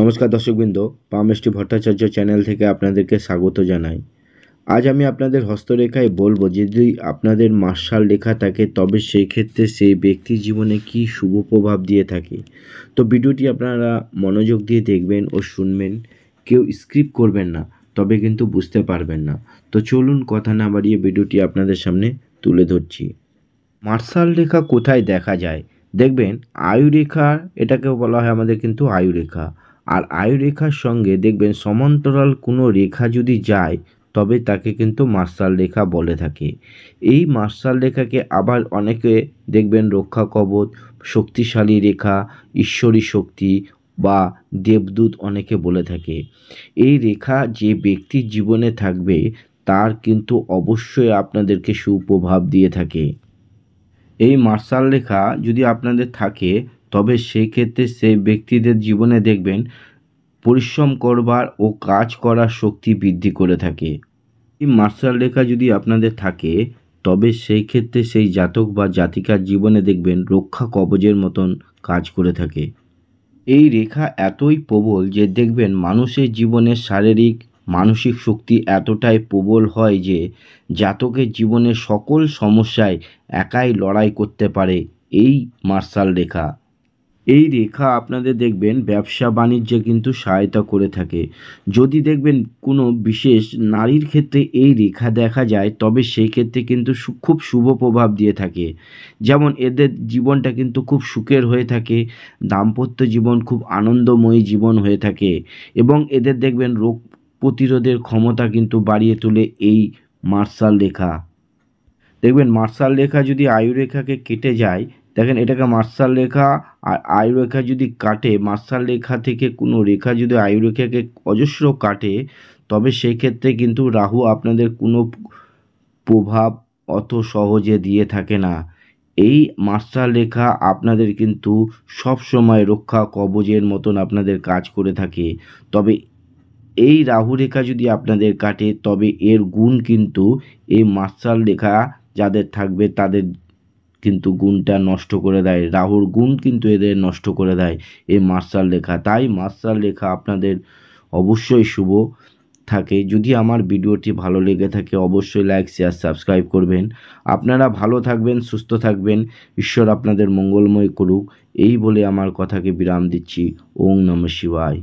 নমস্কার দর্শকবৃন্দ পামেষ্টি ভট্টাচার্য চ্যানেল থেকে আপনাদেরকে স্বাগত জানাই আজ আমি আপনাদের হস্তরেখায় বলবো যদি আপনাদের মার্শাল লেখা থাকে তবে সেই ক্ষেত্রে সেই ব্যক্তির জীবনে কি শুভ প্রভাব দিয়ে থাকে তো ভিডিওটি আপনারা মনোযোগ দিয়ে দেখবেন ও শুনবেন কেউ স্ক্রিপ করবেন না তবে কিন্তু বুঝতে পারবেন না তো চলুন কথা না বাড়িয়ে ভিডিওটি আপনাদের সামনে তুলে ধরছি মার্শাল রেখা কোথায় দেখা যায় দেখবেন আয়ুরেখা এটাকে বলা হয় আমাদের কিন্তু আয়ুরেখা আর আয়ু রেখার সঙ্গে দেখবেন সমান্তরাল কোনো রেখা যদি যায় তবে তাকে কিন্তু মার্শাল রেখা বলে থাকে এই মার্শাল রেখাকে আবার অনেকে দেখবেন রক্ষা কবচ শক্তিশালী রেখা ঈশ্বরী শক্তি বা দেবদূত অনেকে বলে থাকে এই রেখা যে ব্যক্তির জীবনে থাকবে তার কিন্তু অবশ্যই আপনাদেরকে সুপ্রভাব দিয়ে থাকে এই মার্শাল রেখা যদি আপনাদের থাকে তবে সেক্ষেত্রে সেই ব্যক্তিদের জীবনে দেখবেন পরিশ্রম করবার ও কাজ করার শক্তি বৃদ্ধি করে থাকে এই মার্শাল রেখা যদি আপনাদের থাকে তবে সেই ক্ষেত্রে সেই জাতক বা জাতিকার জীবনে দেখবেন রক্ষা কবজের মতন কাজ করে থাকে এই রেখা এতই প্রবল যে দেখবেন মানুষের জীবনের শারীরিক মানসিক শক্তি এতটাই প্রবল হয় যে জাতকের জীবনের সকল সমস্যায় একাই লড়াই করতে পারে এই মার্শাল রেখা এই রেখা আপনাদের দেখবেন ব্যবসা বাণিজ্যে কিন্তু সহায়তা করে থাকে যদি দেখবেন কোনো বিশেষ নারীর ক্ষেত্রে এই রেখা দেখা যায় তবে সেই ক্ষেত্রে কিন্তু খুব শুভ প্রভাব দিয়ে থাকে যেমন এদের জীবনটা কিন্তু খুব সুখের হয়ে থাকে দাম্পত্য জীবন খুব আনন্দময়ী জীবন হয়ে থাকে এবং এদের দেখবেন রোগ প্রতিরোধের ক্ষমতা কিন্তু বাড়িয়ে তোলে এই মার্শাল রেখা দেখবেন মার্শাল রেখা যদি আয়ু রেখাকে কেটে যায় দেখেন এটাকে মার্শাল রেখা আর আয়ু রেখা যদি কাটে মার্শাল রেখা থেকে কোনো রেখা যদি আয়ু রেখাকে অজস্র কাটে তবে সেক্ষেত্রে কিন্তু রাহু আপনাদের কোনো প্রভাব অত সহজে দিয়ে থাকে না এই মার্শাল রেখা আপনাদের কিন্তু সব সময় রক্ষা কবজের মতন আপনাদের কাজ করে থাকে তবে এই রাহু রেখা যদি আপনাদের কাটে তবে এর গুণ কিন্তু এই মার্শাল রেখা যাদের থাকবে তাদের কিন্তু গুণটা নষ্ট করে দেয় রাহুর গুণ কিন্তু এদের নষ্ট করে দেয় এই মার্শাল রেখা তাই মার্শাল রেখা আপনাদের অবশ্যই শুভ থাকে যদি আমার ভিডিওটি ভালো লেগে থাকে অবশ্যই লাইক শেয়ার সাবস্ক্রাইব করবেন আপনারা ভালো থাকবেন সুস্থ থাকবেন ঈশ্বর আপনাদের মঙ্গলময় করুক এই বলে আমার কথাকে বিরাম দিচ্ছি ওং নম শিবায়